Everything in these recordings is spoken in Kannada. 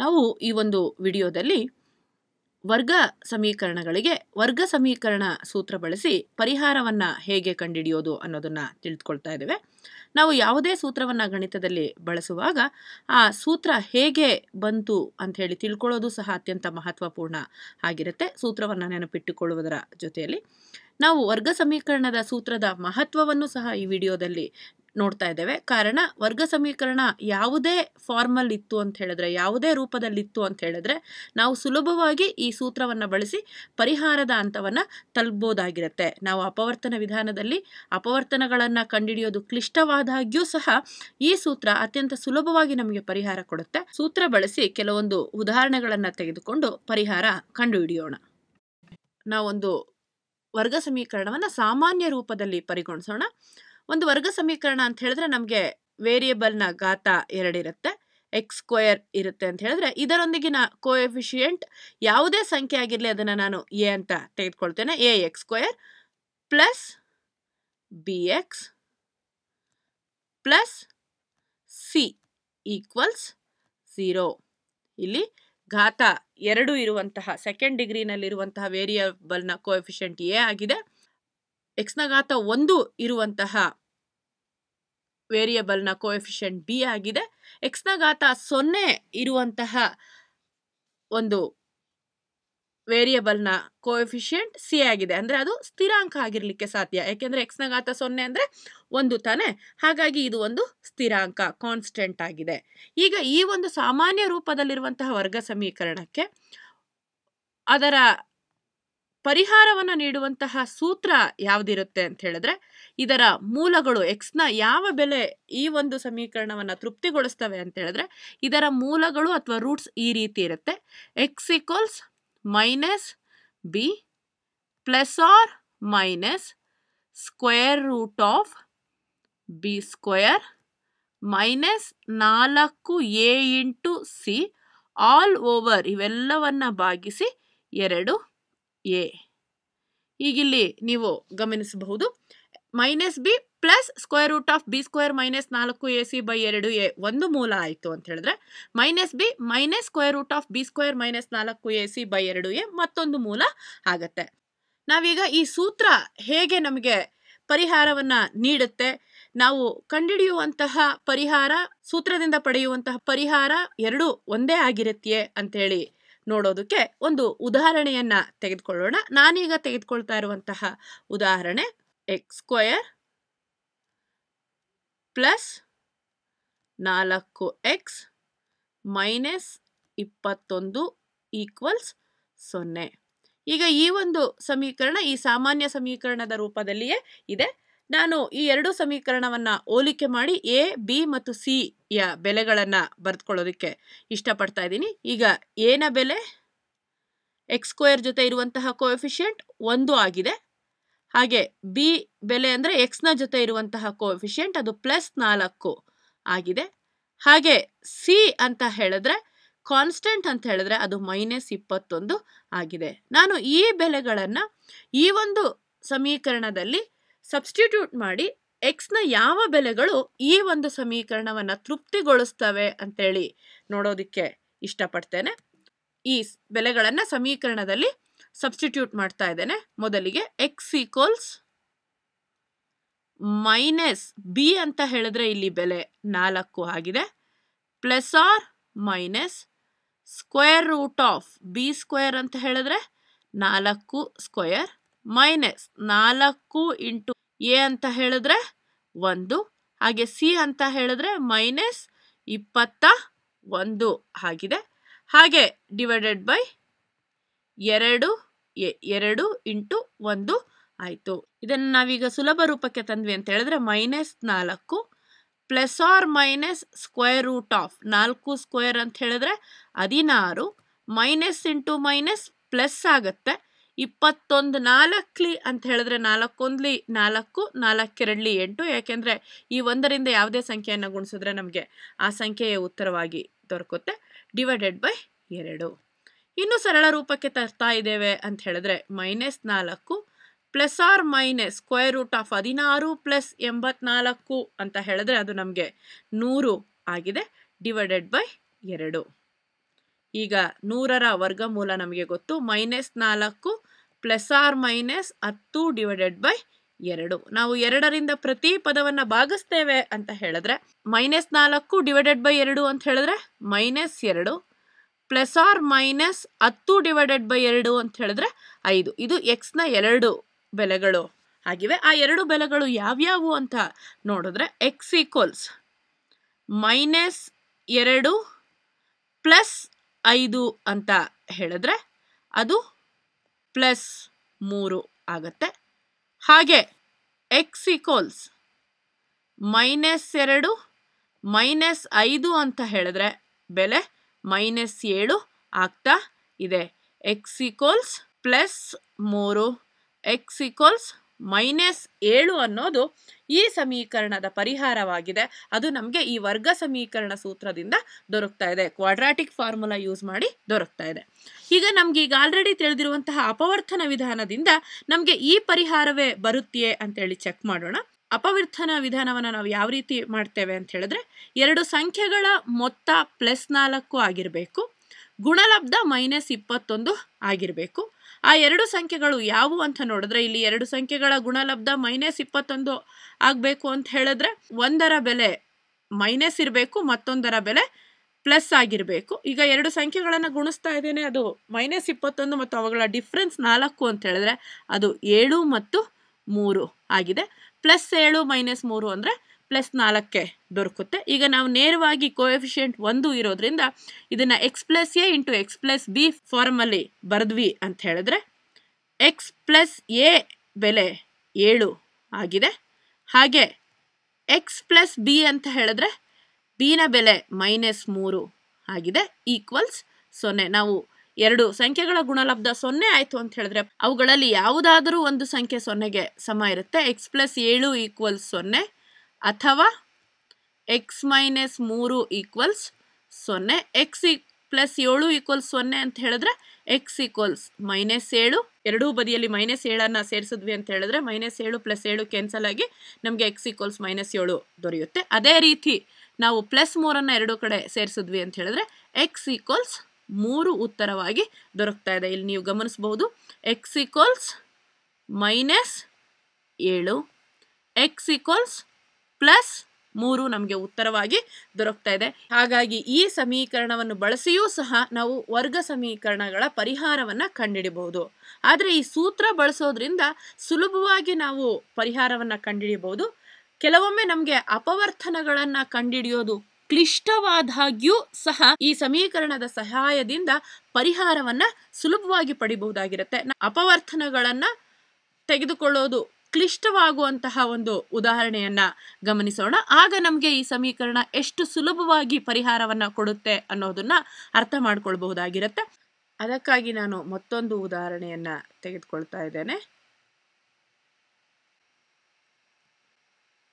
ನಾವು ಈ ಒಂದು ವಿಡಿಯೋದಲ್ಲಿ ವರ್ಗ ಸಮೀಕರಣಗಳಿಗೆ ವರ್ಗ ಸಮೀಕರಣ ಸೂತ್ರ ಬಳಸಿ ಪರಿಹಾರವನ್ನು ಹೇಗೆ ಕಂಡುಹಿಡಿಯೋದು ಅನ್ನೋದನ್ನು ತಿಳಿದುಕೊಳ್ತಾ ಇದ್ದೇವೆ ನಾವು ಯಾವುದೇ ಸೂತ್ರವನ್ನು ಗಣಿತದಲ್ಲಿ ಬಳಸುವಾಗ ಆ ಸೂತ್ರ ಹೇಗೆ ಬಂತು ಅಂತ ಹೇಳಿ ತಿಳ್ಕೊಳ್ಳೋದು ಸಹ ಅತ್ಯಂತ ಮಹತ್ವಪೂರ್ಣ ಆಗಿರುತ್ತೆ ಸೂತ್ರವನ್ನು ನೆನಪಿಟ್ಟುಕೊಳ್ಳುವುದರ ಜೊತೆಯಲ್ಲಿ ನಾವು ವರ್ಗ ಸಮೀಕರಣದ ಸೂತ್ರದ ಮಹತ್ವವನ್ನು ಸಹ ಈ ವಿಡಿಯೋದಲ್ಲಿ ನೋಡ್ತಾ ಇದ್ದೇವೆ ಕಾರಣ ವರ್ಗ ಸಮೀಕರಣ ಯಾವುದೇ ಫಾರ್ಮಲ್ ಇತ್ತು ಅಂತ ಹೇಳಿದ್ರೆ ಯಾವುದೇ ರೂಪದಲ್ಲಿತ್ತು ಅಂತ ಹೇಳಿದ್ರೆ ನಾವು ಸುಲಭವಾಗಿ ಈ ಸೂತ್ರವನ್ನು ಬಳಸಿ ಪರಿಹಾರದ ಹಂತವನ್ನು ತಲುಪಬಹುದಾಗಿರುತ್ತೆ ನಾವು ಅಪವರ್ತನ ವಿಧಾನದಲ್ಲಿ ಅಪವರ್ತನಗಳನ್ನು ಕಂಡುಹಿಡಿಯೋದು ಕ್ಲಿಷ್ಟವಾದಾಗ್ಯೂ ಸಹ ಈ ಸೂತ್ರ ಅತ್ಯಂತ ಸುಲಭವಾಗಿ ನಮಗೆ ಪರಿಹಾರ ಕೊಡುತ್ತೆ ಸೂತ್ರ ಬಳಸಿ ಕೆಲವೊಂದು ಉದಾಹರಣೆಗಳನ್ನು ತೆಗೆದುಕೊಂಡು ಪರಿಹಾರ ಕಂಡುಹಿಡಿಯೋಣ ನಾವೊಂದು ವರ್ಗ ಸಮೀಕರಣವನ್ನು ಸಾಮಾನ್ಯ ರೂಪದಲ್ಲಿ ಪರಿಗಣಿಸೋಣ ಒಂದು ವರ್ಗ ಸಮೀಕರಣ ಅಂತ ಹೇಳಿದ್ರೆ ನಮಗೆ ವೇರಿಯಬಲ್ನ ಘಾತ ಎರಡಿರುತ್ತೆ ಎಕ್ಸ್ ಸ್ಕ್ವಯರ್ ಇರುತ್ತೆ ಅಂತ ಹೇಳಿದ್ರೆ ಇದರೊಂದಿಗಿನ ಕೋಎಫಿಷಿಯೆಂಟ್ ಯಾವುದೇ ಸಂಖ್ಯೆ ಆಗಿರಲಿ ಅದನ್ನು ನಾನು ಎ ಅಂತ ತೆಗೆದುಕೊಳ್ತೇನೆ A X square plus B X plus C equals zero ಇಲ್ಲಿ ಘಾತ ಎರಡು ಇರುವಂತಹ ಸೆಕೆಂಡ್ ಡಿಗ್ರಿನಲ್ಲಿರುವಂತಹ ವೇರಿಯಬಲ್ನ ಕೋಎಫಿಷಿಯೆಂಟ್ ಎ ಆಗಿದೆ ಎಕ್ಸ್ನ ಘಾತ ಒಂದು ಇರುವಂತಹ ವೇರಿಯಬಲ್ನ ಕೋಎಫಿಷಿಯಂಟ್ ಬಿ ಆಗಿದೆ ಎಕ್ಸ್ನ ಘಾತ ಸೊನ್ನೆ ಇರುವಂತಹ ಒಂದು ವೇರಿಯಬಲ್ನ ಕೋಎಫಿಷಿಯಂಟ್ ಸಿ ಆಗಿದೆ ಅಂದರೆ ಅದು ಸ್ಥಿರಾಂಕ ಆಗಿರಲಿಕ್ಕೆ ಸಾಧ್ಯ ಯಾಕೆಂದರೆ ಎಕ್ಸ್ನ ಘಾತ ಸೊನ್ನೆ ಅಂದರೆ ಒಂದು ತಾನೆ ಹಾಗಾಗಿ ಇದು ಒಂದು ಸ್ಥಿರಾಂಕ ಕಾನ್ಸ್ಟೆಂಟ್ ಆಗಿದೆ ಈಗ ಈ ಒಂದು ಸಾಮಾನ್ಯ ರೂಪದಲ್ಲಿರುವಂತಹ ವರ್ಗ ಸಮೀಕರಣಕ್ಕೆ ಅದರ ಪರಿಹಾರವನ್ನು ನೀಡುವಂತಹ ಸೂತ್ರ ಯಾವುದಿರುತ್ತೆ ಅಂತ ಹೇಳಿದ್ರೆ ಇದರ ಮೂಲಗಳು ಎಕ್ಸ್ನ ಯಾವ ಬೆಲೆ ಈ ಒಂದು ಸಮೀಕರಣವನ್ನು ತೃಪ್ತಿಗೊಳಿಸ್ತವೆ ಅಂತ ಹೇಳಿದ್ರೆ ಇದರ ಮೂಲಗಳು ಅಥವಾ ರೂಟ್ಸ್ ಈ ರೀತಿ ಇರುತ್ತೆ X equals minus B plus or minus square root of B square minus ನಾಲ್ಕು A into C all over ಇವೆಲ್ಲವನ್ನು ಭಾಗಿಸಿ ಎರಡು ಎ ಈಗಿಲ್ಲಿ ನೀವು ಗಮನಿಸಬಹುದು minus B plus square root of B square minus ನಾಲ್ಕು ಎ ಸಿ ಬೈ ಎರಡು ಎ ಒಂದು ಮೂಲ ಆಯಿತು ಅಂತ ಹೇಳಿದ್ರೆ minus B minus square root of B square minus ನಾಲ್ಕು ಎ ಸಿ ಬೈ ಎರಡು ಎ ಮತ್ತೊಂದು ಮೂಲ ಆಗತ್ತೆ ನಾವೀಗ ಈ ಸೂತ್ರ ಹೇಗೆ ನಮಗೆ ಪರಿಹಾರವನ್ನು ನೀಡುತ್ತೆ ನಾವು ಕಂಡಿಡಿಯುವಂತಹ ಪರಿಹಾರ ಸೂತ್ರದಿಂದ ಪಡೆಯುವಂತಹ ಪರಿಹಾರ ಎರಡೂ ಒಂದೇ ಆಗಿರುತ್ತೆ ಅಂತೇಳಿ ನೋಡೋದಕ್ಕೆ ಒಂದು ಉದಾಹರಣೆಯನ್ನ ತೆಗೆದುಕೊಳ್ಳೋಣ ನಾನೀಗ ತೆಗೆದುಕೊಳ್ತಾ ಇರುವಂತಹ ಉದಾಹರಣೆ ಎಕ್ಸ್ ಸ್ಕ್ವಯರ್ ಪ್ಲಸ್ ನಾಲ್ಕು ಎಕ್ಸ್ ಮೈನಸ್ ಇಪ್ಪತ್ತೊಂದು ಈಕ್ವಲ್ಸ್ ಸೊನ್ನೆ ಈಗ ಈ ಒಂದು ಸಮೀಕರಣ ಈ ಸಾಮಾನ್ಯ ಸಮೀಕರಣದ ರೂಪದಲ್ಲಿಯೇ ಇದೆ ನಾನು ಈ ಎರಡೂ ಸಮೀಕರಣವನ್ನು ಹೋಲಿಕೆ ಮಾಡಿ ಎ ಬಿ ಮತ್ತು ಸಿ ಯ ಬೆಲೆಗಳನ್ನು ಬರೆದುಕೊಳ್ಳೋದಕ್ಕೆ ಇಷ್ಟಪಡ್ತಾ ಇದ್ದೀನಿ ಈಗ ಎನ ಬೆಲೆ ಎಕ್ಸ್ ಸ್ಕ್ವೇರ್ ಜೊತೆ ಇರುವಂತಹ ಕೋಎಫಿಷಿಯೆಂಟ್ ಒಂದು ಆಗಿದೆ ಹಾಗೆ ಬಿ ಬೆಲೆ ಅಂದರೆ ಎಕ್ಸ್ನ ಜೊತೆ ಇರುವಂತಹ ಕೋಎಫಿಷಿಯೆಂಟ್ ಅದು ಪ್ಲಸ್ ನಾಲ್ಕು ಆಗಿದೆ ಹಾಗೆ ಸಿ ಅಂತ ಹೇಳಿದ್ರೆ ಕಾನ್ಸ್ಟೆಂಟ್ ಅಂತ ಹೇಳಿದ್ರೆ ಅದು ಮೈನಸ್ ಇಪ್ಪತ್ತೊಂದು ಆಗಿದೆ ನಾನು ಈ ಬೆಲೆಗಳನ್ನು ಈ ಒಂದು ಸಮೀಕರಣದಲ್ಲಿ ಸಬ್ಸ್ಟಿಟ್ಯೂಟ್ ಮಾಡಿ ಎಕ್ಸ್ನ ಯಾವ ಬೆಲೆಗಳು ಈ ಒಂದು ಸಮೀಕರಣವನ್ನು ತೃಪ್ತಿಗೊಳಿಸ್ತವೆ ಅಂತೇಳಿ ನೋಡೋದಕ್ಕೆ ಇಷ್ಟಪಡ್ತೇನೆ ಈ ಬೆಲೆಗಳನ್ನು ಸಮೀಕರಣದಲ್ಲಿ ಸಬ್ಸ್ಟಿಟ್ಯೂಟ್ ಮಾಡ್ತಾ ಇದ್ದೇನೆ ಮೊದಲಿಗೆ ಎಕ್ಸ್ ಈಕ್ವಲ್ಸ್ ಮೈನಸ್ ಬಿ ಅಂತ ಹೇಳಿದ್ರೆ ಇಲ್ಲಿ ಬೆಲೆ ನಾಲ್ಕು ಆಗಿದೆ plus or minus square root of B square ಅಂತ ಹೇಳಿದ್ರೆ ನಾಲ್ಕು ಸ್ಕ್ವೇರ್ ಮೈನಸ್ ನಾಲ್ಕು ಇಂಟು ಎ ಅಂತ ಹೇಳಿದ್ರೆ ಒಂದು ಹಾಗೆ ಸಿ ಅಂತ ಹೇಳಿದ್ರೆ ಮೈನಸ್ ಇಪ್ಪತ್ತ ಒಂದು ಆಗಿದೆ ಹಾಗೆ ಡಿವೈಡೆಡ್ ಬೈ ಎರಡು ಎರಡು ಇಂಟು ಒಂದು ಆಯಿತು ಇದನ್ನು ನಾವೀಗ ಸುಲಭ ರೂಪಕ್ಕೆ ತಂದ್ವಿ ಅಂತ ಹೇಳಿದ್ರೆ ಮೈನಸ್ ನಾಲ್ಕು plus or minus square root of ನಾಲ್ಕು ಸ್ಕ್ವೇರ್ ಅಂತ ಹೇಳಿದ್ರೆ ಹದಿನಾರು ಮೈನಸ್ ಇಂಟು ಮೈನಸ್ ಪ್ಲಸ್ ಆಗುತ್ತೆ ಇಪ್ಪತ್ತೊಂದು ನಾಲ್ಕಲಿ ಅಂತ ಹೇಳಿದ್ರೆ ನಾಲ್ಕೊಂದ್ಲಿ ನಾಲ್ಕು ನಾಲ್ಕೆರಡ್ಲಿ ಎಂಟು ಯಾಕೆಂದರೆ ಈ ಒಂದರಿಂದ ಯಾವುದೇ ಸಂಖ್ಯೆಯನ್ನು ಗುಣಿಸಿದ್ರೆ ನಮಗೆ ಆ ಸಂಖ್ಯೆಯ ಉತ್ತರವಾಗಿ ದೊರಕುತ್ತೆ ಡಿವೈಡೆಡ್ ಬೈ ಎರಡು ಇನ್ನು ಸರಳ ರೂಪಕ್ಕೆ ತರ್ತಾ ಇದ್ದೇವೆ ಅಂತ ಹೇಳಿದ್ರೆ ಮೈನಸ್ ನಾಲ್ಕು plus or minus square root of ಹದಿನಾರು ಪ್ಲಸ್ ಎಂಬತ್ನಾಲ್ಕು ಅಂತ ಹೇಳಿದ್ರೆ ಅದು ನಮಗೆ ನೂರು ಆಗಿದೆ ಡಿವೈಡೆಡ್ ಬೈ ಎರಡು ಈಗ ನೂರರ ವರ್ಗಮೂಲ ನಮಗೆ ಗೊತ್ತು ಮೈನಸ್ ನಾಲ್ಕು ಪ್ಲಸ್ ಆರ್ ಮೈನಸ್ ಹತ್ತು ಡಿವೈಡೆಡ್ ಬೈ ಎರಡು ನಾವು ಎರಡರಿಂದ ಪ್ರತಿ ಪದವನ್ನು ಭಾಗಿಸ್ತೇವೆ ಅಂತ ಹೇಳಿದ್ರೆ ಮೈನಸ್ ನಾಲ್ಕು ಡಿವೈಡೆಡ್ ಬೈ ಎರಡು ಅಂತ ಹೇಳಿದ್ರೆ ಮೈನಸ್ ಎರಡು ಪ್ಲಸ್ ಆರ್ ಮೈನಸ್ ಹತ್ತು ಡಿವೈಡೆಡ್ ಬೈ ಎರಡು ಅಂತ ಹೇಳಿದ್ರೆ ಐದು ಇದು ಎಕ್ಸ್ನ ಎರಡು ಬೆಲೆಗಳು ಆಗಿವೆ ಆ ಎರಡು ಬೆಲೆಗಳು ಯಾವ್ಯಾವು ಅಂತ ನೋಡಿದ್ರೆ ಎಕ್ಸ್ ಈಕ್ವಲ್ಸ್ ಮೈನಸ್ ಎರಡು ಪ್ಲಸ್ ಐದು ಅಂತ ಹೇಳಿದ್ರೆ ಅದು ಪ್ಲಸ್ ಮೂರು ಆಗತ್ತೆ ಹಾಗೆ ಎಕ್ಸ್ ಈಕ್ವಲ್ಸ್ ಮೈನಸ್ ಎರಡು ಮೈನಸ್ ಐದು ಅಂತ ಹೇಳಿದ್ರೆ ಬೆಲೆ ಮೈನಸ್ ಏಳು ಆಗ್ತಾ ಇದೆ ಎಕ್ಸ್ ಈಕ್ವಲ್ಸ್ ಪ್ಲಸ್ ಮೂರು ಎಕ್ಸ್ ಮೈನಸ್ ಏಳು ಅನ್ನೋದು ಈ ಸಮೀಕರಣದ ಪರಿಹಾರವಾಗಿದೆ ಅದು ನಮಗೆ ಈ ವರ್ಗ ಸಮೀಕರಣ ಸೂತ್ರದಿಂದ ದೊರಕ್ತಾ ಇದೆ ಕ್ವಾಡ್ರಾಟಿಕ್ ಫಾರ್ಮುಲಾ ಯೂಸ್ ಮಾಡಿ ದೊರಕ್ತಾ ಇದೆ ಈಗ ನಮ್ಗೆ ಈಗ ಆಲ್ರೆಡಿ ತಿಳಿದಿರುವಂತಹ ಅಪವರ್ತನ ವಿಧಾನದಿಂದ ನಮಗೆ ಈ ಪರಿಹಾರವೇ ಬರುತ್ತೆಯೇ ಅಂತೇಳಿ ಚೆಕ್ ಮಾಡೋಣ ಅಪವರ್ತನ ವಿಧಾನವನ್ನು ನಾವು ಯಾವ ರೀತಿ ಮಾಡ್ತೇವೆ ಅಂತ ಹೇಳಿದ್ರೆ ಎರಡು ಸಂಖ್ಯೆಗಳ ಮೊತ್ತ ಪ್ಲಸ್ ನಾಲ್ಕು ಆಗಿರಬೇಕು ಗುಣಲಬ್ಧ ಮೈನಸ್ ಇಪ್ಪತ್ತೊಂದು ಆಗಿರಬೇಕು ಆ ಎರಡು ಸಂಖ್ಯೆಗಳು ಯಾವುವು ಅಂತ ನೋಡಿದ್ರೆ ಇಲ್ಲಿ ಎರಡು ಸಂಖ್ಯೆಗಳ ಗುಣಲಬ್ಧ ಮೈನಸ್ ಇಪ್ಪತ್ತೊಂದು ಆಗಬೇಕು ಅಂತ ಹೇಳಿದ್ರೆ ಒಂದರ ಬೆಲೆ ಮೈನಸ್ ಇರಬೇಕು ಮತ್ತೊಂದರ ಬೆಲೆ ಪ್ಲಸ್ ಆಗಿರಬೇಕು ಈಗ ಎರಡು ಸಂಖ್ಯೆಗಳನ್ನು ಗುಣಿಸ್ತಾ ಇದ್ದೇನೆ ಅದು ಮೈನಸ್ ಇಪ್ಪತ್ತೊಂದು ಮತ್ತು ಅವುಗಳ ಡಿಫ್ರೆನ್ಸ್ ನಾಲ್ಕು ಅಂತ ಹೇಳಿದ್ರೆ ಅದು ಏಳು ಮತ್ತು ಮೂರು ಆಗಿದೆ ಪ್ಲಸ್ ಏಳು ಮೈನಸ್ ಮೂರು ಅಂದರೆ ಪ್ಲಸ್ ನಾಲ್ಕಕ್ಕೆ ದೊರಕುತ್ತೆ ಈಗ ನಾವು ನೇರವಾಗಿ ಕೋಎಫಿಷಿಯೆಂಟ್ ಒಂದು ಇರೋದ್ರಿಂದ ಇದನ್ನು X plus A into X plus B ಫಾರ್ಮಲ್ಲಿ ಬರೆದ್ವಿ ಅಂತ ಹೇಳಿದ್ರೆ ಎಕ್ಸ್ ಪ್ಲಸ್ ಎ ಬೆಲೆ ಏಳು ಆಗಿದೆ ಹಾಗೆ ಎಕ್ಸ್ ಪ್ಲಸ್ ಬಿ ಅಂತ ಹೇಳಿದ್ರೆ ಬಿನ ಬೆಲೆ ಮೈನಸ್ ಮೂರು ಆಗಿದೆ ಈಕ್ವಲ್ಸ್ ಸೊನ್ನೆ ನಾವು ಎರಡು ಸಂಖ್ಯೆಗಳ ಗುಣಲಬ್ಧ ಸೊನ್ನೆ ಆಯಿತು ಅಂತ ಹೇಳಿದ್ರೆ ಅವುಗಳಲ್ಲಿ ಯಾವುದಾದರೂ ಒಂದು ಸಂಖ್ಯೆ ಸೊನ್ನೆಗೆ ಸಮ ಇರುತ್ತೆ ಎಕ್ಸ್ ಪ್ಲಸ್ ಏಳು ಈಕ್ವಲ್ಸ್ ಸೊನ್ನೆ ಅಥವಾ ಎಕ್ಸ್ ಮೈನಸ್ ಮೂರು ಈಕ್ವಲ್ಸ್ ಸೊನ್ನೆ ಎಕ್ಸ್ ಪ್ಲಸ್ e- ಏಳು ಈಕ್ವಲ್ಸ್ ಸೊನ್ನೆ ಅಂತ ಹೇಳಿದ್ರೆ ಎಕ್ಸ್ ಈಕ್ವಲ್ಸ್ ಮೈನಸ್ ಏಳು ಎರಡೂ ಬದಿಯಲ್ಲಿ ಮೈನಸ್ ಏಳನ್ನು ಸೇರಿಸಿದ್ವಿ ಅಂತ ಹೇಳಿದ್ರೆ ಮೈನಸ್ ಏಳು ಪ್ಲಸ್ ಏಳು ಕ್ಯಾನ್ಸಲ್ ಆಗಿ ನಮಗೆ ಎಕ್ಸ್ ಈಕ್ವಲ್ಸ್ ಮೈನಸ್ ಏಳು ದೊರೆಯುತ್ತೆ ಅದೇ ರೀತಿ ನಾವು ಪ್ಲಸ್ ಮೂರನ್ನು ಎರಡು ಕಡೆ ಸೇರಿಸಿದ್ವಿ ಅಂತ ಹೇಳಿದ್ರೆ ಎಕ್ಸ್ ಈಕ್ವಲ್ಸ್ ಮೂರು ಉತ್ತರವಾಗಿ ದೊರಕ್ತಾ ಇದೆ ಇಲ್ಲಿ ನೀವು ಗಮನಿಸಬಹುದು ಎಕ್ಸ್ ಈಕ್ವಲ್ಸ್ ಮೈನಸ್ ಏಳು ಎಕ್ಸ್ ಈಕ್ವಲ್ಸ್ ಪ್ಲಸ್ ಮೂರು ನಮಗೆ ಉತ್ತರವಾಗಿ ದೊರಕ್ತಾ ಇದೆ ಹಾಗಾಗಿ ಈ ಸಮೀಕರಣವನ್ನು ಬಳಸಿಯೂ ಸಹ ನಾವು ವರ್ಗ ಸಮೀಕರಣಗಳ ಪರಿಹಾರವನ್ನು ಕಂಡುಹಿಡಿಬಹುದು ಆದರೆ ಈ ಸೂತ್ರ ಬಳಸೋದ್ರಿಂದ ಸುಲಭವಾಗಿ ನಾವು ಪರಿಹಾರವನ್ನು ಕಂಡುಹಿಡಿಯಬಹುದು ಕೆಲವೊಮ್ಮೆ ನಮಗೆ ಅಪವರ್ತನಗಳನ್ನು ಕಂಡುಹಿಡಿಯೋದು ಕ್ಲಿಷ್ಟವಾದಾಗ್ಯೂ ಸಹ ಈ ಸಮೀಕರಣದ ಸಹಾಯದಿಂದ ಪರಿಹಾರವನ್ನು ಸುಲಭವಾಗಿ ಪಡಿಬಹುದಾಗಿರುತ್ತೆ ಅಪವರ್ತನಗಳನ್ನು ತೆಗೆದುಕೊಳ್ಳೋದು ಕ್ಲಿಷ್ಟವಾಗುವಂತಹ ಒಂದು ಉದಾಹರಣೆಯನ್ನ ಗಮನಿಸೋಣ ಆಗ ನಮಗೆ ಈ ಸಮೀಕರಣ ಎಷ್ಟು ಸುಲಭವಾಗಿ ಪರಿಹಾರವನ್ನ ಕೊಡುತ್ತೆ ಅನ್ನೋದನ್ನ ಅರ್ಥ ಮಾಡ್ಕೊಳ್ಬಹುದಾಗಿರುತ್ತೆ ಅದಕ್ಕಾಗಿ ನಾನು ಮತ್ತೊಂದು ಉದಾಹರಣೆಯನ್ನ ತೆಗೆದುಕೊಳ್ತಾ ಇದ್ದೇನೆ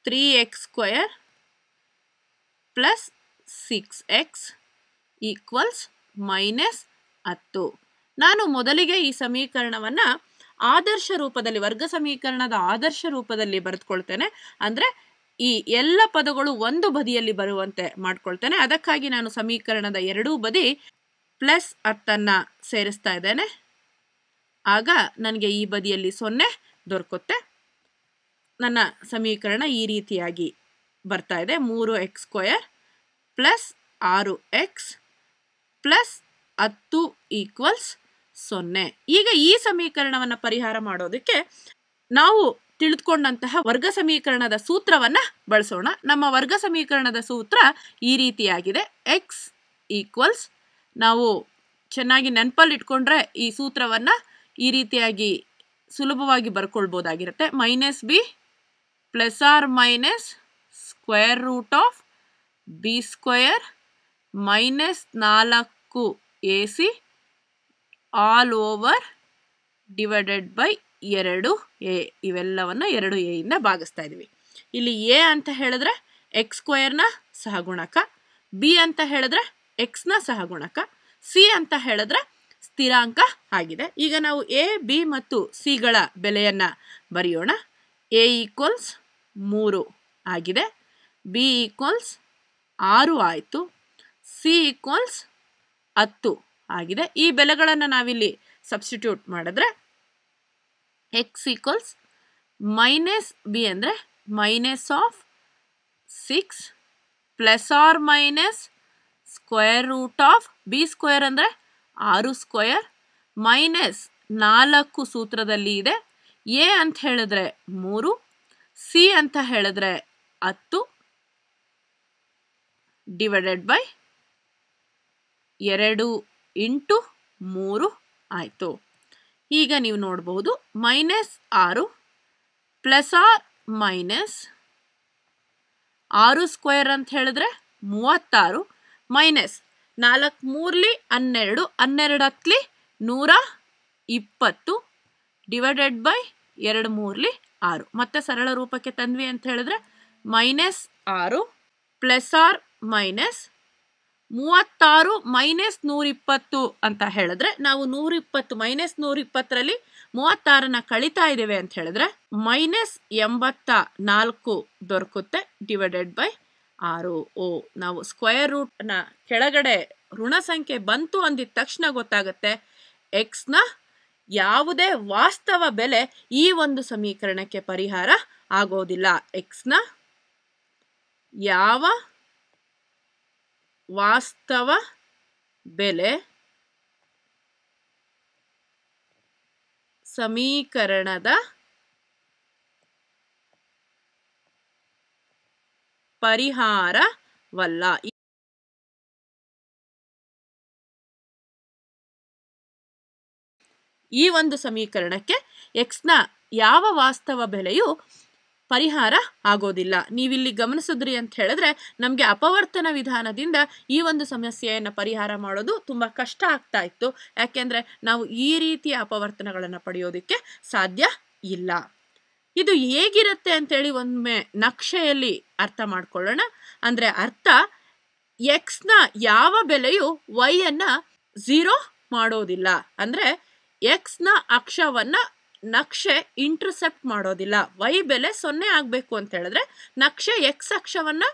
three X square plus six X equals minus ಹತ್ತು ನಾನು ಮೊದಲಿಗೆ ಈ ಸಮೀಕರಣವನ್ನು ಆದರ್ಶ ರೂಪದಲ್ಲಿ ವರ್ಗ ಸಮೀಕರಣದ ಆದರ್ಶ ರೂಪದಲ್ಲಿ ಬರೆದ್ಕೊಳ್ತೇನೆ ಅಂದರೆ ಈ ಎಲ್ಲ ಪದಗಳು ಒಂದು ಬದಿಯಲ್ಲಿ ಬರುವಂತೆ ಮಾಡ್ಕೊಳ್ತೇನೆ ಅದಕ್ಕಾಗಿ ನಾನು ಸಮೀಕರಣದ ಎರಡೂ ಬದಿ ಪ್ಲಸ್ ಅತ್ತನ್ನು ಸೇರಿಸ್ತಾ ಇದ್ದೇನೆ ಆಗ ನನಗೆ ಈ ಬದಿಯಲ್ಲಿ ಸೊನ್ನೆ ದೊರಕುತ್ತೆ ನನ್ನ ಸಮೀಕರಣ ಈ ರೀತಿಯಾಗಿ ಬರ್ತಾ ಇದೆ ಮೂರು ಎಕ್ಸ್ ಸ್ಕ್ವಯರ್ ಪ್ಲಸ್ ಆರು ಎಕ್ಸ್ ಪ್ಲಸ್ ಹತ್ತು ಈಕ್ವಲ್ಸ್ ಸೊನ್ನೆ ಈಗ ಈ ಸಮೀಕರಣವನ್ನ ಪರಿಹಾರ ಮಾಡೋದಕ್ಕೆ ನಾವು ತಿಳಿದುಕೊಂಡಂತಹ ವರ್ಗ ಸಮೀಕರಣದ ಸೂತ್ರವನ್ನ ಬಳಸೋಣ ನಮ್ಮ ವರ್ಗ ಸಮೀಕರಣದ ಸೂತ್ರ ಈ ರೀತಿಯಾಗಿದೆ ಎಕ್ಸ್ ಈಕ್ವಲ್ಸ್ ನಾವು ಚೆನ್ನಾಗಿ ನೆನಪಲ್ಲಿ ಇಟ್ಕೊಂಡ್ರೆ ಈ ಸೂತ್ರವನ್ನ ಈ ರೀತಿಯಾಗಿ ಸುಲಭವಾಗಿ ಬರ್ಕೊಳ್ಬೋದಾಗಿರುತ್ತೆ minus B plus or minus square root of B square minus ನಾಲ್ಕು A C all over divided by ಎರಡು ಎ ಇವೆಲ್ಲವನ್ನು ಎರಡು ಎ ಇಂದ ಭಾಗಿಸ್ತಾ ಇದ್ದೀವಿ ಇಲ್ಲಿ ಎ ಅಂತ ಹೇಳಿದ್ರೆ ಎಕ್ಸ್ ಸ್ಕ್ವೇರ್ನ ಸಹಗುಣಕ ಬಿ ಅಂತ ಹೇಳಿದ್ರೆ ಎಕ್ಸ್ನ ಸಹಗುಣಕ ಸಿ ಅಂತ ಹೇಳಿದ್ರೆ ಸ್ಥಿರಾಂಕ ಆಗಿದೆ ಈಗ ನಾವು ಎ ಬಿ ಮತ್ತು ಸಿಗಳ ಬೆಲೆಯನ್ನು ಬರೆಯೋಣ ಎ ಈಕ್ವಲ್ಸ್ ಮೂರು ಆಗಿದೆ ಬಿ ಈಕ್ವಲ್ಸ್ ಆರು ಆಯಿತು ಸಿ ಈಕ್ವಲ್ಸ್ ಹತ್ತು ಆಗಿದೆ ಈ ಬೆಲೆಗಳನ್ನು ನಾವಿಲ್ಲಿ ಸಬ್ಸ್ಟಿಟ್ಯೂಟ್ ಮಾಡಿದ್ರೆ ಎಕ್ಸ್ ಈಕ್ವಲ್ಸ್ ಮೈನಸ್ ಬಿ ಅಂದರೆ minus of six plus or minus square root of B square ಅಂದರೆ ಆರು ಸ್ಕ್ವೇರ್ ಮೈನಸ್ ನಾಲ್ಕು ಸೂತ್ರದಲ್ಲಿ ಇದೆ ಎ ಅಂತ ಹೇಳಿದ್ರೆ ಮೂರು ಸಿ ಅಂತ ಹೇಳಿದ್ರೆ ಹತ್ತು ಡಿವೈಡೆಡ್ ಬೈ ಎರಡು ಇಂಟು ಮೂರು ಆಯಿತು ಈಗ ನೀವು ನೋಡಬಹುದು ಮೈನಸ್ ಆರು ಪ್ಲಸ್ ಆರ್ ಮೈನಸ್ ಆರು ಸ್ಕ್ವೇರ್ ಅಂತ ಹೇಳಿದ್ರೆ ಮೂವತ್ತಾರು ಮೈನಸ್ ನಾಲ್ಕು ಮೂರ್ಲಿ ಹನ್ನೆರಡು ಹನ್ನೆರಡು ಹತ್ಲಿ ನೂರ ಇಪ್ಪತ್ತು ಡಿವೈಡೆಡ್ ಬೈ ಎರಡು ಮೂರ್ಲಿ ಆರು ಮತ್ತೆ ಸರಳ ರೂಪಕ್ಕೆ ತಂದ್ವಿ ಅಂತ ಹೇಳಿದ್ರೆ ಮೈನಸ್ ಆರು ಪ್ಲಸ್ ಆರ್ ಮೈನಸ್ ಮೂವತ್ತಾರು ಮೈನಸ್ ನೂರಿಪ್ಪತ್ತು ಅಂತ ಹೇಳಿದ್ರೆ ನಾವು ನೂರಿಪ್ಪತ್ತು ಮೈನಸ್ ನೂರಿಪ್ಪತ್ತರಲ್ಲಿ ಮೂವತ್ತಾರನ್ನ ಕಳೀತಾ ಇದ್ದೇವೆ ಅಂತ ಹೇಳಿದ್ರೆ ಮೈನಸ್ ಎಂಬತ್ತ ನಾಲ್ಕು ದೊರಕುತ್ತೆ ಡಿವೈಡೆಡ್ ಬೈ ಆರು ಓ ನಾವು ಸ್ಕ್ವೇರ್ ರೂಟ್ನ ಕೆಳಗಡೆ ಋಣ ಸಂಖ್ಯೆ ಬಂತು ಅಂದಿದ ತಕ್ಷಣ ಗೊತ್ತಾಗುತ್ತೆ ಎಕ್ಸ್ನ ಯಾವುದೇ ವಾಸ್ತವ ಬೆಲೆ ಈ ಒಂದು ಸಮೀಕರಣಕ್ಕೆ ಪರಿಹಾರ ಆಗೋದಿಲ್ಲ ಎಕ್ಸ್ನ ಯಾವ ವಾಸ್ತವ ಬೆಲೆ ಸಮೀಕರಣದ ಪರಿಹಾರವಲ್ಲ ಈ ಒಂದು ಸಮೀಕರಣಕ್ಕೆ ಎಕ್ಸ್ನ ಯಾವ ವಾಸ್ತವ ಬೆಲೆಯು ಪರಿಹಾರ ಆಗೋದಿಲ್ಲ ನೀವಿಲ್ಲಿ ಗಮನಿಸಿದ್ರಿ ಅಂತ ಹೇಳಿದ್ರೆ ನಮಗೆ ಅಪವರ್ತನ ವಿಧಾನದಿಂದ ಈ ಒಂದು ಸಮಸ್ಯೆಯನ್ನು ಪರಿಹಾರ ಮಾಡೋದು ತುಂಬ ಕಷ್ಟ ಆಗ್ತಾ ಇತ್ತು ಯಾಕೆಂದರೆ ನಾವು ಈ ರೀತಿಯ ಅಪವರ್ತನಗಳನ್ನು ಪಡೆಯೋದಕ್ಕೆ ಸಾಧ್ಯ ಇಲ್ಲ ಇದು ಹೇಗಿರುತ್ತೆ ಅಂತೇಳಿ ಒಮ್ಮೆ ನಕ್ಷೆಯಲ್ಲಿ ಅರ್ಥ ಮಾಡ್ಕೊಳ್ಳೋಣ ಅಂದರೆ ಅರ್ಥ ಎಕ್ಸ್ನ ಯಾವ ಬೆಲೆಯು ವೈಯನ್ನು ಝೀರೋ ಮಾಡೋದಿಲ್ಲ ಅಂದರೆ ಎಕ್ಸ್ನ ಅಕ್ಷವನ್ನು ನಕ್ಷೆ ಇಂಟರ್ಸೆಪ್ಟ್ ಮಾಡೋದಿಲ್ಲ ವೈ ಬೆಲೆ ಸೊನ್ನೆ ಆಗಬೇಕು ಅಂತ ಹೇಳಿದ್ರೆ ನಕ್ಷೆ ಎಕ್ಸ್ ಅಕ್ಷವನ್ನು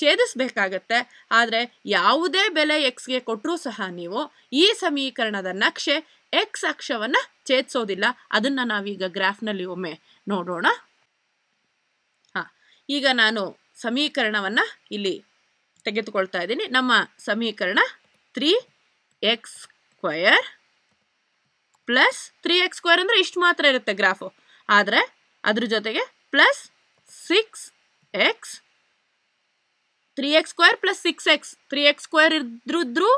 ಛೇದಿಸಬೇಕಾಗತ್ತೆ ಆದರೆ ಯಾವುದೇ ಬೆಲೆ ಎಕ್ಸ್ಗೆ ಕೊಟ್ಟರೂ ಸಹ ನೀವು ಈ ಸಮೀಕರಣದ ನಕ್ಷೆ ಎಕ್ಸ್ ಅಕ್ಷವನ್ನು ಛೇದಿಸೋದಿಲ್ಲ ಅದನ್ನು ನಾವೀಗ ಗ್ರಾಫ್ನಲ್ಲಿ ಒಮ್ಮೆ ನೋಡೋಣ ಹಾಂ ಈಗ ನಾನು ಸಮೀಕರಣವನ್ನು ಇಲ್ಲಿ ತೆಗೆದುಕೊಳ್ತಾ ಇದ್ದೀನಿ ನಮ್ಮ ಸಮೀಕರಣ three X square plus three X square ಅಂದರೆ ಇಷ್ಟು ಮಾತ್ರ ಇರುತ್ತೆ ಗ್ರಾಫು ಆದರೆ ಅದ್ರ ಜೊತೆಗೆ plus six X three X square plus six X three X square ಇದ್ರಿದ್ರೂ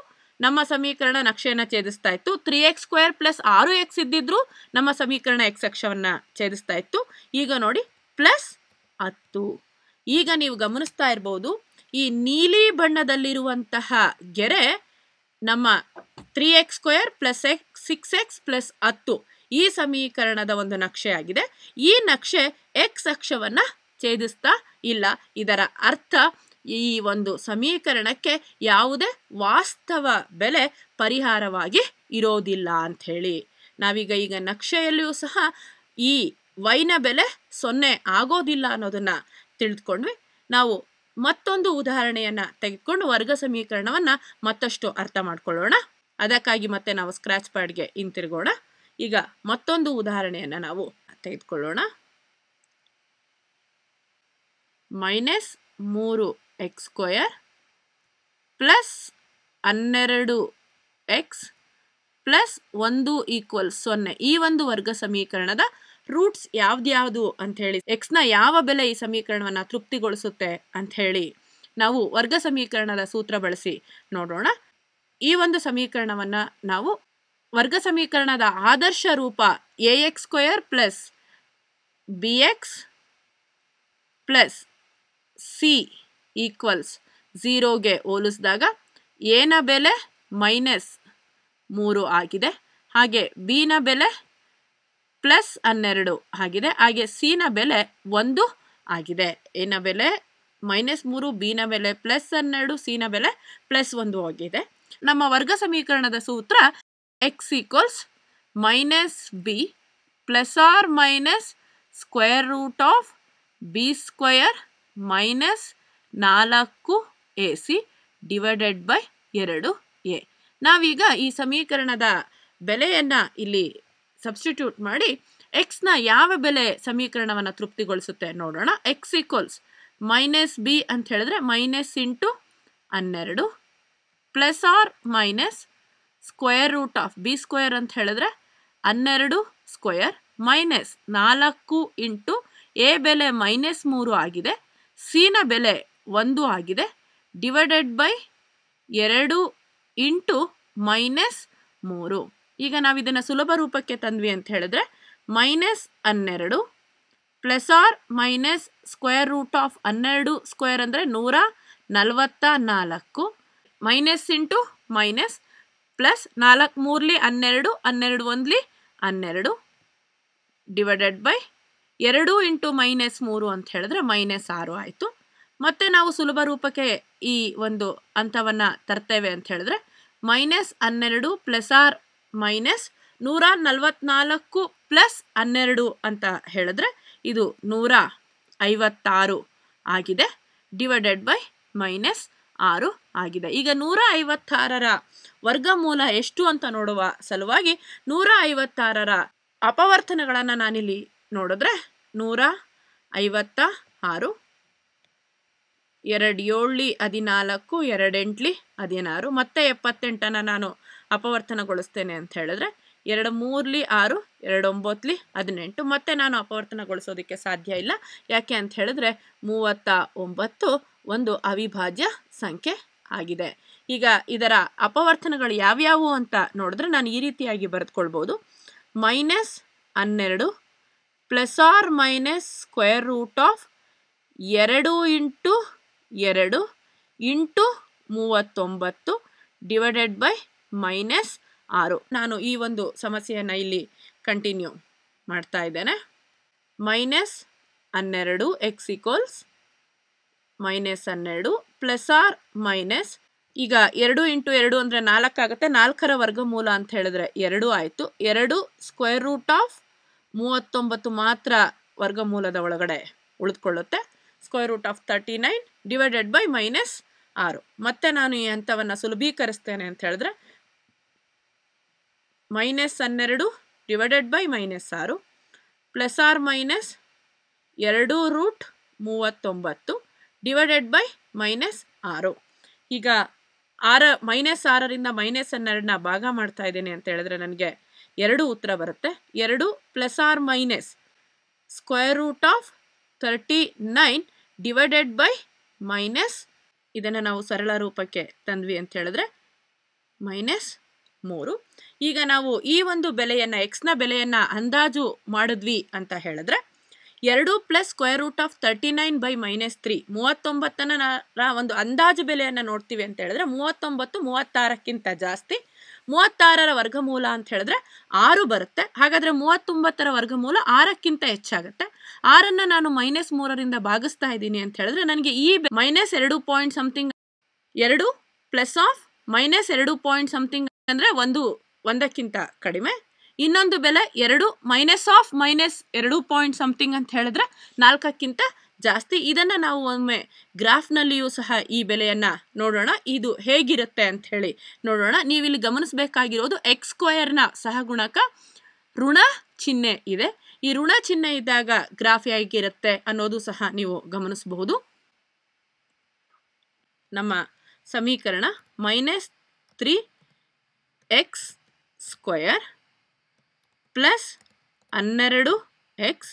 ನಮ್ಮ ಸಮೀಕರಣ ನಕ್ಷೆಯನ್ನು ಛೇದಿಸ್ತಾ ಇತ್ತು ತ್ರೀ ಎಕ್ಸ್ ಸ್ಕ್ವೇರ್ ಪ್ಲಸ್ ಆರು ಎಕ್ಸ್ ಇದ್ದಿದ್ರು ನಮ್ಮ ಸಮೀಕರಣ ಎಕ್ಸ್ ಅಕ್ಷವನ್ನು ಛೇದಿಸ್ತಾ ಇತ್ತು ಈಗ ನೋಡಿ ಪ್ಲಸ್ ಹತ್ತು ಈಗ ನೀವು ಗಮನಿಸ್ತಾ ಇರ್ಬೋದು ಈ ನೀಲಿ ಬಣ್ಣದಲ್ಲಿರುವಂತಹ ಗೆರೆ ನಮ್ಮ three X square plus X six X plus ಹತ್ತು ಈ ಸಮೀಕರಣದ ಒಂದು ನಕ್ಷೆಯಾಗಿದೆ ಈ ನಕ್ಷೆ ಎಕ್ಸ್ ಅಕ್ಷವನ್ನು ಛೇದಿಸ್ತಾ ಇಲ್ಲ ಇದರ ಅರ್ಥ ಈ ಒಂದು ಸಮೀಕರಣಕ್ಕೆ ಯಾವುದೇ ವಾಸ್ತವ ಬೆಲೆ ಪರಿಹಾರವಾಗಿ ಇರೋದಿಲ್ಲ ಅಂಥೇಳಿ ನಾವೀಗ ಈಗ ನಕ್ಷೆಯಲ್ಲಿಯೂ ಸಹ ಈ ವೈನ ಬೆಲೆ ಸೊನ್ನೆ ಆಗೋದಿಲ್ಲ ಅನ್ನೋದನ್ನು ತಿಳಿದುಕೊಂಡ್ವಿ ನಾವು ಮತ್ತೊಂದು ಉದಾಹರಣೆಯನ್ನ ತೆಗೆದುಕೊಂಡು ವರ್ಗ ಸಮೀಕರಣವನ್ನ ಮತ್ತಷ್ಟು ಅರ್ಥ ಮಾಡ್ಕೊಳ್ಳೋಣ ಅದಕ್ಕಾಗಿ ಮತ್ತೆ ನಾವು ಸ್ಕ್ರಾಚ್ ಪ್ಯಾಡ್ಗೆ ಹಿಂತಿರುಗೋಣ ಈಗ ಮತ್ತೊಂದು ಉದಾಹರಣೆಯನ್ನ ನಾವು ತೆಗೆದುಕೊಳ್ಳೋಣ ಮೈನಸ್ ಮೂರು ಎಕ್ಸ್ ಸ್ಕ್ವಯರ್ ಪ್ಲಸ್ ಹನ್ನೆರಡು ಎಕ್ಸ್ ಪ್ಲಸ್ ಒಂದು ಈಕ್ವಲ್ ಸೊನ್ನೆ ಈ ಒಂದು ವರ್ಗ ಸಮೀಕರಣದ ರೂಟ್ಸ್ ಯಾವ್ದ್ಯಾವುದು ಅಂತ ಹೇಳಿ ಎಕ್ಸ್ ನ ಯಾವ ಬೆಲೆ ಈ ಸಮೀಕರಣವನ್ನ ತೃಪ್ತಿಗೊಳಿಸುತ್ತೆ ಅಂತ ಹೇಳಿ ನಾವು ವರ್ಗ ಸಮೀಕರಣದ ಸೂತ್ರ ಬಳಸಿ ನೋಡೋಣ ಈ ಒಂದು ಸಮೀಕರಣವನ್ನ ನಾವು ವರ್ಗ ಸಮೀಕರಣದ ಆದರ್ಶ ರೂಪ A X square plus B X plus C equals ಝೀರೋಗೆ ಹೋಲಿಸಿದಾಗ ಎನ ಬೆಲೆ ಮೈನಸ್ ಮೂರು ಆಗಿದೆ ಹಾಗೆ ಬಿನ ಬೆಲೆ ಪ್ಲಸ್ ಹನ್ನೆರಡು ಆಗಿದೆ ಹಾಗೆ ಸಿನ ಬೆಲೆ ಒಂದು ಆಗಿದೆ ಏನ ಬೆಲೆ ಮೈನಸ್ ಮೂರು ಬಿನ ಬೆಲೆ ಪ್ಲಸ್ ಹನ್ನೆರಡು ಸಿನ ಬೆಲೆ ಪ್ಲಸ್ ಒಂದು ಆಗಿದೆ ನಮ್ಮ ವರ್ಗ ಸಮೀಕರಣದ ಸೂತ್ರ X equals minus B plus or minus square root of B square minus ನಾಲ್ಕು ಎ ಸಿ ಡಿವೈಡೆಡ್ ಬೈ ಎರಡು ಎ ನಾವೀಗ ಈ ಸಮೀಕರಣದ ಬೆಲೆಯನ್ನು ಇಲ್ಲಿ ಸಬ್ಸ್ಟಿಟ್ಯೂಟ್ ಮಾಡಿ ಎಕ್ಸ್ನ ಯಾವ ಬೆಲೆ ಸಮೀಕರಣವನ್ನು ತೃಪ್ತಿಗೊಳಿಸುತ್ತೆ ನೋಡೋಣ ಎಕ್ಸ್ ಈಕ್ವಲ್ಸ್ ಮೈನಸ್ ಬಿ ಅಂತ ಹೇಳಿದ್ರೆ ಮೈನಸ್ ಇಂಟು ಹನ್ನೆರಡು plus or minus square root of B square ಅಂತ ಹೇಳಿದ್ರೆ ಹನ್ನೆರಡು ಸ್ಕ್ವೇರ್ ಮೈನಸ್ ನಾಲ್ಕು ಇಂಟು ಎ ಬೆಲೆ ಮೈನಸ್ ಮೂರು ಆಗಿದೆ ಸಿನ ಬೆಲೆ ಒಂದು ಆಗಿದೆ ಡಿವೈಡೆಡ್ ಬೈ ಎರಡು ಇಂಟು ಮೈನಸ್ ಮೂರು ಈಗ ನಾವು ಇದನ್ನು ಸುಲಭ ರೂಪಕ್ಕೆ ತಂದ್ವಿ ಅಂತ ಹೇಳಿದ್ರೆ ಮೈನಸ್ ಹನ್ನೆರಡು plus or minus square root of ಹನ್ನೆರಡು ಸ್ಕ್ವೇರ್ ಅಂದರೆ ನೂರ ನಲವತ್ತ ನಾಲ್ಕು ಮೈನಸ್ ಇಂಟು ಮೈನಸ್ ಪ್ಲಸ್ ನಾಲ್ಕು ಮೂರ್ಲಿ ಹನ್ನೆರಡು ಹನ್ನೆರಡು ಒಂದ್ಲಿ ಹನ್ನೆರಡು ಡಿವೈಡೆಡ್ ಬೈ ಎರಡು ಇಂಟು ಮೈನಸ್ ಮೂರು ಅಂತ ಹೇಳಿದ್ರೆ ಮೈನಸ್ ಆರು ಆಯಿತು ಮತ್ತೆ ನಾವು ಸುಲಭ ರೂಪಕ್ಕೆ ಈ ಒಂದು ಹಂತವನ್ನು ತರ್ತೇವೆ ಅಂತ ಹೇಳಿದ್ರೆ ಮೈನಸ್ ಹನ್ನೆರಡು ಪ್ಲಸ್ ಆರ್ ಮೈನಸ್ ನೂರ ನಲವತ್ನಾಲ್ಕು ಪ್ಲಸ್ ಹನ್ನೆರಡು ಅಂತ ಹೇಳಿದ್ರೆ ಇದು ನೂರ ಐವತ್ತಾರು ಆಗಿದೆ ಡಿವೈಡೆಡ್ ಬೈ ಮೈನಸ್ ಆರು ಆಗಿದೆ ಈಗ ನೂರ ಐವತ್ತಾರರ ವರ್ಗಮೂಲ ಎಷ್ಟು ಅಂತ ನೋಡುವ ಸಲುವಾಗಿ ನೂರ ಐವತ್ತಾರರ ಅಪವರ್ತನೆಗಳನ್ನು ನಾನಿಲ್ಲಿ ನೋಡಿದ್ರೆ ನೂರ ಐವತ್ತ ಆರು ಎರಡು ಏಳ್ಲಿ ಹದಿನಾಲ್ಕು ಎರಡೆಂಟ್ಲಿ ಹದಿನಾರು ಮತ್ತೆ ಎಪ್ಪತ್ತೆಂಟನ್ನು ನಾನು ಅಪವರ್ತನಗೊಳಿಸ್ತೇನೆ ಅಂತ ಹೇಳಿದ್ರೆ ಎರಡು ಮೂರ್ಲಿ ಆರು ಎರಡು ಒಂಬತ್ತಲಿ ಹದಿನೆಂಟು ಮತ್ತೆ ನಾನು ಅಪವರ್ತನಗೊಳಿಸೋದಕ್ಕೆ ಸಾಧ್ಯ ಇಲ್ಲ ಯಾಕೆ ಅಂತ ಹೇಳಿದ್ರೆ ಮೂವತ್ತ ಒಂಬತ್ತು ಒಂದು ಅವಿಭಾಜ್ಯ ಸಂಖ್ಯೆ ಆಗಿದೆ ಈಗ ಇದರ ಅಪವರ್ತನಗಳು ಯಾವ್ಯಾವು ಅಂತ ನೋಡಿದ್ರೆ ನಾನು ಈ ರೀತಿಯಾಗಿ ಬರೆದುಕೊಳ್ಬೋದು ಮೈನಸ್ ಹನ್ನೆರಡು plus or minus square root of ಎರಡು ಇಂಟು ಎರಡು ಇಂಟು ಮೂವತ್ತೊಂಬತ್ತು ಡಿವೈಡೆಡ್ ಬೈ ಮೈನಸ್ ಆರು ನಾನು ಈ ಒಂದು ಸಮಸ್ಯೆಯನ್ನು ಇಲ್ಲಿ ಕಂಟಿನ್ಯೂ ಮಾಡ್ತಾ ಇದ್ದೇನೆ ಮೈನಸ್ ಹನ್ನೆರಡು ಎಕ್ಸ್ ಈಕ್ವಲ್ಸ್ ಮೈನಸ್ ಹನ್ನೆರಡು ಪ್ಲಸ್ ಆರ್ ಮೈನಸ್ ಈಗ ಎರಡು ಇಂಟು ಎರಡು ಅಂದರೆ ನಾಲ್ಕಾಗುತ್ತೆ ನಾಲ್ಕರ ವರ್ಗಮೂಲ ಅಂತ ಹೇಳಿದ್ರೆ ಎರಡು ಆಯಿತು ಎರಡು ಸ್ಕ್ವೇರ್ ರೂಟ್ ಆಫ್ ಮೂವತ್ತೊಂಬತ್ತು ಮಾತ್ರ ವರ್ಗಮೂಲದ ಒಳಗಡೆ ಉಳಿದುಕೊಳ್ಳುತ್ತೆ square root of thirty nine divided by minus ಆರು ಮತ್ತೆ ನಾನು ಈ ಹಂತವನ್ನು ಸುಲಭೀಕರಿಸ್ತೇನೆ ಅಂತ ಹೇಳಿದ್ರೆ ಮೈನಸ್ ಹನ್ನೆರಡು ಡಿವೈಡೆಡ್ ಬೈ ಮೈನಸ್ ಆರು ಪ್ಲಸ್ ಆರ್ ಮೈನಸ್ ಎರಡು ರೂಟ್ ಮೂವತ್ತೊಂಬತ್ತು ಡಿವೈಡೆಡ್ ಬೈ ಮೈನಸ್ ಆರು ಈಗ ಆರ ಮೈನಸ್ ಆರರಿಂದ ಮೈನಸ್ ಹನ್ನೆರಡನ್ನ ಭಾಗ ಮಾಡ್ತಾ ಇದ್ದೀನಿ ಅಂತ ಹೇಳಿದ್ರೆ ನನಗೆ ಎರಡು ಉತ್ತರ ಬರುತ್ತೆ ಎರಡು plus or minus square root of thirty nine divided by minus ಇದನ್ನು ನಾವು ಸರಳ ರೂಪಕ್ಕೆ ತಂದ್ವಿ ಅಂತ ಹೇಳಿದ್ರೆ ಮೈನಸ್ ಮೂರು ಈಗ ನಾವು ಈ ಒಂದು ಬೆಲೆಯನ್ನು ಎಕ್ಸ್ನ ಬೆಲೆಯನ್ನ ಅಂದಾಜು ಮಾಡಿದ್ವಿ ಅಂತ ಹೇಳಿದ್ರೆ ಎರಡು plus square root of thirty nine by minus three ಮೂವತ್ತೊಂಬತ್ತನ ಒಂದು ಅಂದಾಜು ಬೆಲೆಯನ್ನು ನೋಡ್ತೀವಿ ಅಂತ ಹೇಳಿದ್ರೆ ಮೂವತ್ತೊಂಬತ್ತು ಮೂವತ್ತಾರಕ್ಕಿಂತ ಜಾಸ್ತಿ ಮೂವತ್ತಾರರ ವರ್ಗಮೂಲ ಅಂತ ಹೇಳಿದ್ರೆ ಆರು ಬರುತ್ತೆ ಹಾಗಾದ್ರೆ ಮೂವತ್ತೊಂಬತ್ತರ ವರ್ಗಮೂಲ ಆರಕ್ಕಿಂತ ಹೆಚ್ಚಾಗುತ್ತೆ ಆರನ್ನ ನಾನು ಮೈನಸ್ ಮೂರರಿಂದ ಭಾಗಿಸ್ತಾ ಇದ್ದೀನಿ ಅಂತ ಹೇಳಿದ್ರೆ ನನಗೆ ಈ ಮೈನಸ್ ಎರಡು ಪಾಯಿಂಟ್ ಸಮಥಿಂಗ್ ಎರಡು ಪ್ಲಸ್ ಆಫ್ ಮೈನಸ್ ಎರಡು ಪಾಯಿಂಟ್ ಸಮಥಿಂಗ್ ಅಂದ್ರೆ ಒಂದು ಒಂದಕ್ಕಿಂತ ಕಡಿಮೆ ಇನ್ನೊಂದು ಬೆಲೆ ಎರಡು ಮೈನಸ್ ಆಫ್ ಮೈನಸ್ ಎರಡು ಪಾಯಿಂಟ್ ಸಮಥಿಂಗ್ ಅಂತ ಹೇಳಿದ್ರೆ ನಾಲ್ಕಕ್ಕಿಂತ ಜಾಸ್ತಿ ಇದನ್ನು ನಾವು ಒಮ್ಮೆ ಗ್ರಾಫ್ನಲ್ಲಿಯೂ ಸಹ ಈ ಬೆಲೆಯನ್ನು ನೋಡೋಣ ಇದು ಹೇಗಿರುತ್ತೆ ಅಂತ ಹೇಳಿ ನೋಡೋಣ ನೀವಿಲ್ಲಿ ಗಮನಿಸಬೇಕಾಗಿರೋದು ಎಕ್ಸ್ ಸ್ಕ್ವಯರ್ನ ಸಹಗುಣಕ ಋಣ ಚಿಹ್ನೆ ಇದೆ ಈ ಋಣ ಚಿಹ್ನೆ ಇದ್ದಾಗ ಗ್ರಾಫ್ ಹೇಗಿರುತ್ತೆ ಅನ್ನೋದು ಸಹ ನೀವು ಗಮನಿಸಬಹುದು ನಮ್ಮ ಸಮೀಕರಣ minus three X square plus ಹನ್ನೆರಡು ಎಕ್ಸ್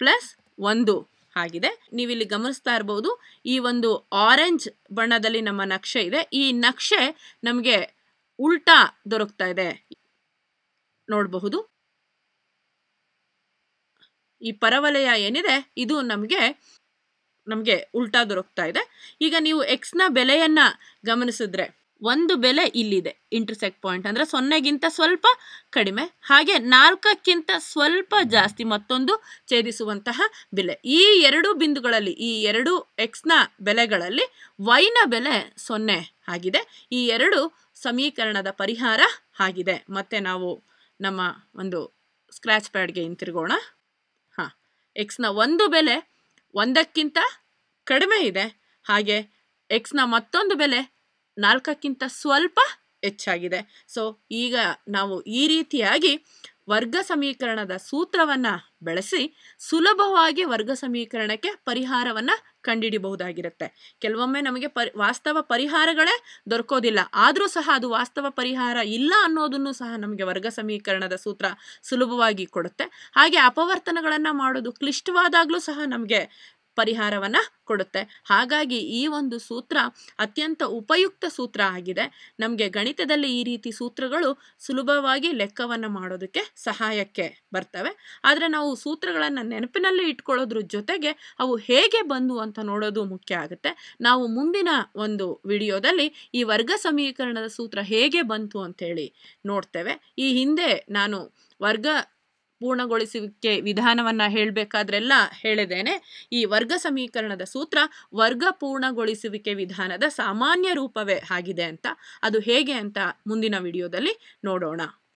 ಪ್ಲಸ್ ಒಂದು ಆಗಿದೆ ನೀವಿಲ್ಲಿ ಗಮನಿಸ್ತಾ ಇರಬಹುದು ಈ ಒಂದು ಆರೆಂಜ್ ಬಣ್ಣದಲ್ಲಿ ನಮ್ಮ ನಕ್ಷೆ ಇದೆ ಈ ನಕ್ಷೆ ನಮಗೆ ಉಲ್ಟಾ ದೊರಕ್ತಾ ಇದೆ ನೋಡಬಹುದು ಈ ಪರವಲಯ ಏನಿದೆ ಇದು ನಮಗೆ ನಮಗೆ ಉಲ್ಟಾ ದೊರಕ್ತಾ ಇದೆ ಈಗ ನೀವು ಎಕ್ಸ್ನ ಬೆಲೆಯನ್ನು ಗಮನಿಸಿದ್ರೆ ಒಂದು ಬೆಲೆ ಇಲ್ಲಿದೆ ಇಂಟರ್ಸೆಕ್ಟ್ ಪಾಯಿಂಟ್ ಅಂದರೆ ಸೊನ್ನೆಗಿಂತ ಸ್ವಲ್ಪ ಕಡಿಮೆ ಹಾಗೆ ನಾಲ್ಕಕ್ಕಿಂತ ಸ್ವಲ್ಪ ಜಾಸ್ತಿ ಮತ್ತೊಂದು ಛೇದಿಸುವಂತಹ ಬೆಲೆ ಈ ಎರಡು ಬಿಂದುಗಳಲ್ಲಿ ಈ ಎರಡು ಎಕ್ಸ್ನ ಬೆಲೆಗಳಲ್ಲಿ ವೈನ ಬೆಲೆ ಸೊನ್ನೆ ಆಗಿದೆ ಈ ಎರಡು ಸಮೀಕರಣದ ಪರಿಹಾರ ಆಗಿದೆ ಮತ್ತೆ ನಾವು ನಮ್ಮ ಒಂದು ಸ್ಕ್ರ್ಯಾಚ್ ಪ್ಯಾಡ್ಗೆ ಹಿಂತಿರುಗೋಣ ಹಾಂ ಎಕ್ಸ್ನ ಒಂದು ಬೆಲೆ ಒಂದಕ್ಕಿಂತ ಕಡಿಮೆ ಇದೆ ಹಾಗೆ ಎಕ್ಸ್ನ ಮತ್ತೊಂದು ಬೆಲೆ ನಾಲ್ಕಕ್ಕಿಂತ ಸ್ವಲ್ಪ ಹೆಚ್ಚಾಗಿದೆ ಸೊ ಈಗ ನಾವು ಈ ರೀತಿಯಾಗಿ ವರ್ಗ ಸಮೀಕರಣದ ಸೂತ್ರವನ್ನು ಬಳಸಿ ಸುಲಭವಾಗಿ ವರ್ಗ ಸಮೀಕರಣಕ್ಕೆ ಪರಿಹಾರವನ್ನು ಕಂಡಿಡಿಬಹುದಾಗಿರುತ್ತೆ ಕೆಲವೊಮ್ಮೆ ನಮಗೆ ಪರಿ ವಾಸ್ತವ ಪರಿಹಾರಗಳೇ ದೊರಕೋದಿಲ್ಲ ಆದರೂ ಸಹ ಅದು ವಾಸ್ತವ ಪರಿಹಾರ ಇಲ್ಲ ಅನ್ನೋದನ್ನು ಸಹ ನಮಗೆ ವರ್ಗ ಸಮೀಕರಣದ ಸೂತ್ರ ಸುಲಭವಾಗಿ ಕೊಡುತ್ತೆ ಹಾಗೆ ಅಪವರ್ತನಗಳನ್ನು ಮಾಡೋದು ಕ್ಲಿಷ್ಟವಾದಾಗಲೂ ಸಹ ನಮಗೆ ಪರಿಹಾರವನ್ನು ಕೊಡುತ್ತೆ ಹಾಗಾಗಿ ಈ ಒಂದು ಸೂತ್ರ ಅತ್ಯಂತ ಉಪಯುಕ್ತ ಸೂತ್ರ ಆಗಿದೆ ನಮಗೆ ಗಣಿತದಲ್ಲಿ ಈ ರೀತಿ ಸೂತ್ರಗಳು ಸುಲಭವಾಗಿ ಲೆಕ್ಕವನ್ನು ಮಾಡೋದಕ್ಕೆ ಸಹಾಯಕ್ಕೆ ಬರ್ತವೆ ಆದರೆ ನಾವು ಸೂತ್ರಗಳನ್ನು ನೆನಪಿನಲ್ಲಿ ಇಟ್ಕೊಳ್ಳೋದ್ರ ಜೊತೆಗೆ ಅವು ಹೇಗೆ ಬಂದು ಅಂತ ನೋಡೋದು ಮುಖ್ಯ ಆಗುತ್ತೆ ನಾವು ಮುಂದಿನ ಒಂದು ವಿಡಿಯೋದಲ್ಲಿ ಈ ವರ್ಗ ಸಮೀಕರಣದ ಸೂತ್ರ ಹೇಗೆ ಬಂತು ಅಂಥೇಳಿ ನೋಡ್ತೇವೆ ಈ ಹಿಂದೆ ನಾನು ವರ್ಗ ಪೂರ್ಣಗೊಳಿಸುವಿಕೆ ವಿಧಾನವನ್ನು ಹೇಳಬೇಕಾದ್ರೆಲ್ಲ ಹೇಳಿದ್ದೇನೆ ಈ ವರ್ಗ ಸಮೀಕರಣದ ಸೂತ್ರ ವರ್ಗ ಪೂರ್ಣಗೊಳಿಸುವಿಕೆ ವಿಧಾನದ ಸಾಮಾನ್ಯ ರೂಪವೇ ಆಗಿದೆ ಅಂತ ಅದು ಹೇಗೆ ಅಂತ ಮುಂದಿನ ವಿಡಿಯೋದಲ್ಲಿ ನೋಡೋಣ